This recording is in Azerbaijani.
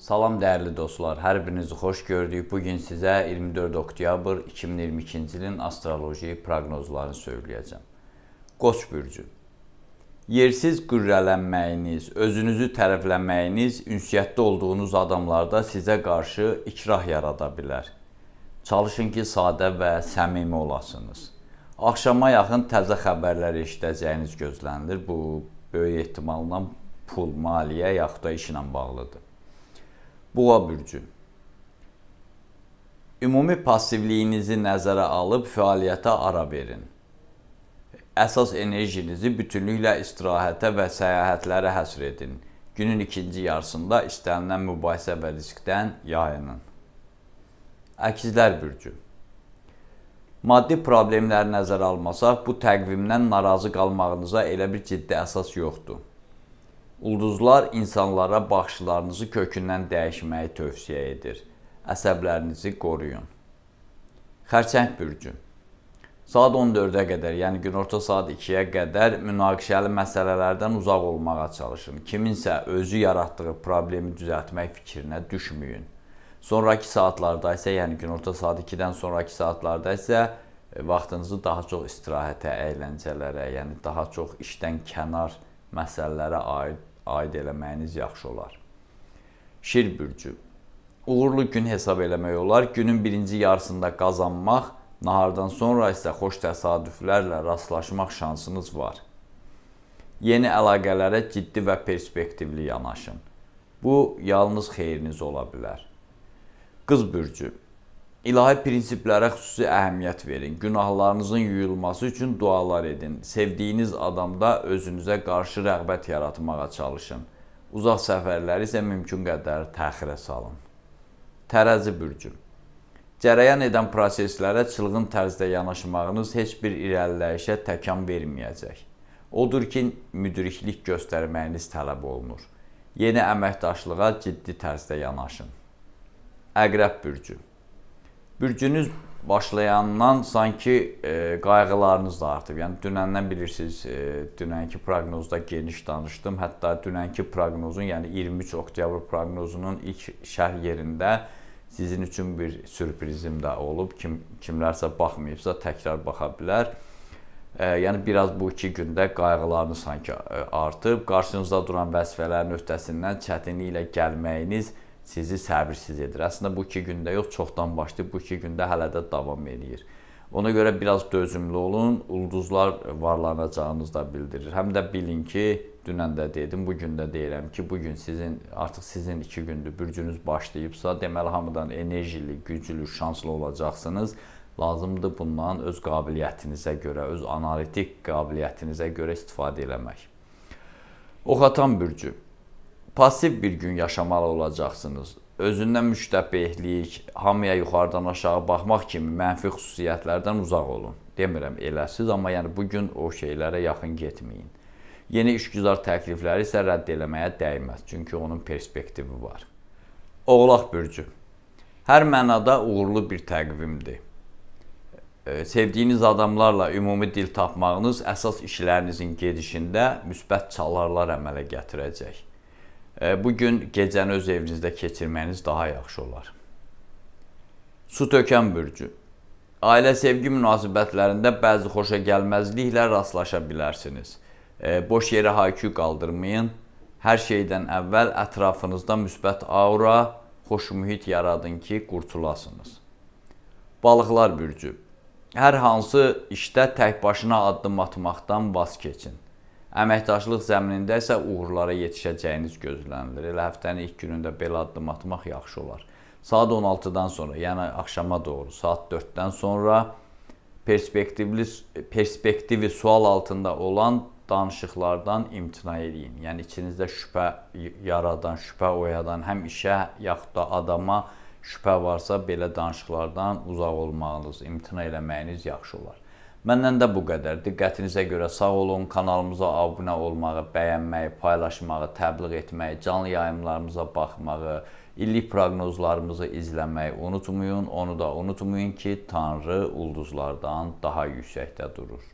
Salam dəyərli dostlar, hər birinizi xoş gördük. Bu gün sizə 24 oktyabr 2022-ci ilin astroloji proqnozlarını söyləyəcəm. Qoç bürcü. Yersiz qürrələnməyiniz, özünüzü tərəflənməyiniz ünsiyyətdə olduğunuz adamlarda sizə qarşı ikrah yarada bilər. Çalışın ki, sadə və səmimi olasınız. Axşama yaxın təzə xəbərlər eşidəcəyiniz gözlənilir. Bu böyük ehtimalla pul, maliyyə yaxud da işlə bağlıdır. Boğa bürcü. Ümumi passivliyinizi nəzərə alıb fəaliyyətə ara verin. Əsas enerjinizi bütünlüklə istirahətə və səyahətlərə həsr edin. Günün ikinci yarısında istənilən mübahisə və riskdən yayının. Əkizlər bürcü. Maddi problemləri nəzərə almasaq, bu təqvimdən narazı qalmağınıza elə bir ciddi əsas yoxdur. Ulduzlar insanlara baxışlarınızı kökündən dəyişməyi tövsiyə edir. Əsəblərinizi qoruyun. Xərçəng bürcü. Saat 14-ə qədər, yəni günorta saat 2-yə qədər münaqişəli məsələlərdən uzaq olmağa çalışın. Kiminsə özü yaratdığı problemi düzəltmək fikrinə düşməyin. Sonrakı saatlarda isə, yəni günorta saat 2-dən sonrakı saatlarda isə e, vaxtınızı daha çox istirahətə, əyləncələrə, yəni daha çox işdən kənar məsələlərə aid aid eləməyiniz yaxşı olar. Şir bürcü. Uğurlu gün hesab eləmək olar. Günün birinci yarısında qazanmaq, nahardan sonra isə xoş təsadüflərlə rastlaşmaq şansınız var. Yeni əlaqələrə ciddi və perspektivli yanaşın. Bu yalnız xeyriniz ola bilər. Qız bürcü. İlahi prinsiplərə xüsusi əhəmiyyət verin. Günahlarınızın yuyulması üçün dualar edin. Sevdiyiniz adamda özünüzə qarşı rəğbət yaratmağa çalışın. Uzaq səfərləri isə mümkün qədər təxirə salın. Tərəzi bürcü. Cərəyan edən proseslərə çılğın tərzdə yanaşmağınız heç bir irəliləyişə təkan verməyəcək. Odur ki, müdriklik göstərməyiniz tələb olunur. Yeni əməkdaşlığa ciddi tərzdə yanaşın. Əqrəb bürcü bürcünüz başlayandan sanki e, qayğılarınız da artıb. Yəni dünəndən bilirsiniz, e, dünənki proqnozda geniş danışdım. Hətta dünənki proqnozun, yəni 23 oktyabr proqnozunun ilk şərh yerində sizin üçün bir sürprizim də olub. Kim kimlərsə baxmayıbsa təkrar baxa bilər. E, yəni biraz bu 2 gündə qayğılarınız sanki e, artıb. Qarşınızda duran vəzifələrin öhdəsindən çətinliklə gəlməyiniz sizi səbirsiz edir. Əslində bu 2 gündə yox, çoxdan başlayıb bu 2 gündə hələ də davam eləyir. Ona görə biraz dözümlü olun. Ulduzlar varlanacağınızı da bildirir. Həm də bilin ki, dünən də dedim, bu gün də deyirəm ki, bu gün sizin artıq sizin 2 gündür bürcünüz başlayıbsa, deməli hamıdan enerjili, güclü, şanslı olacaqsınız lazımdır bundan öz qabiliyyətinizə görə, öz analitik qabiliyyətinizə görə istifadə eləmək. Oxatan bürcü pasiv bir gün yaşamalı olacaqsınız. Özündən müştəbehlik, hamıya yuxarıdan aşağı baxmaq kimi mənfi xüsusiyyətlərdən uzaq olun. Demirəm eləsiz, amma yəni bu gün o şeylərə yaxın getməyin. Yeni işgüzar təklifləri isə rədd eləməyə dəyməz, çünki onun perspektivi var. Oğlaq bürcü. Hər mənada uğurlu bir təqvimdir. Sevdiyiniz adamlarla ümumi dil tapmağınız əsas işlərinizin gedişində müsbət çalarlar əmələ gətirəcək E, bu gün gecəni öz evinizdə keçirməyiniz daha yaxşı olar. Su tökən bürcü. Ailə sevgi münasibətlərində bəzi xoşa gəlməzliklə rastlaşa bilərsiniz. E, boş yerə haykü qaldırmayın. Hər şeydən əvvəl ətrafınızda müsbət aura, xoş mühit yaradın ki, qurtulasınız. Balıqlar bürcü. Hər hansı işdə tək başına addım atmaqdan vaz keçin. Əməkdaşlıq zəminində isə uğurlara yetişəcəyiniz gözlənilir. Elə həftənin ilk günündə belə addım atmaq yaxşı olar. Saat 16-dan sonra, yəni axşama doğru, saat 4-dən sonra perspektivli perspektivi sual altında olan danışıqlardan imtina eləyin. Yəni içinizdə şübhə yaradan, şübhə oyadan həm işə yaxud da adama şübhə varsa belə danışıqlardan uzaq olmağınız, imtina eləməyiniz yaxşı olar. Məndən də bu qədər. Diqqətinizə görə sağ olun. Kanalımıza abunə olmağı, bəyənməyi, paylaşmağı, təbliğ etməyi, canlı yayımlarımıza baxmağı, illik proqnozlarımızı izləməyi unutmayın. Onu da unutmayın ki, Tanrı ulduzlardan daha yüksəkdə durur.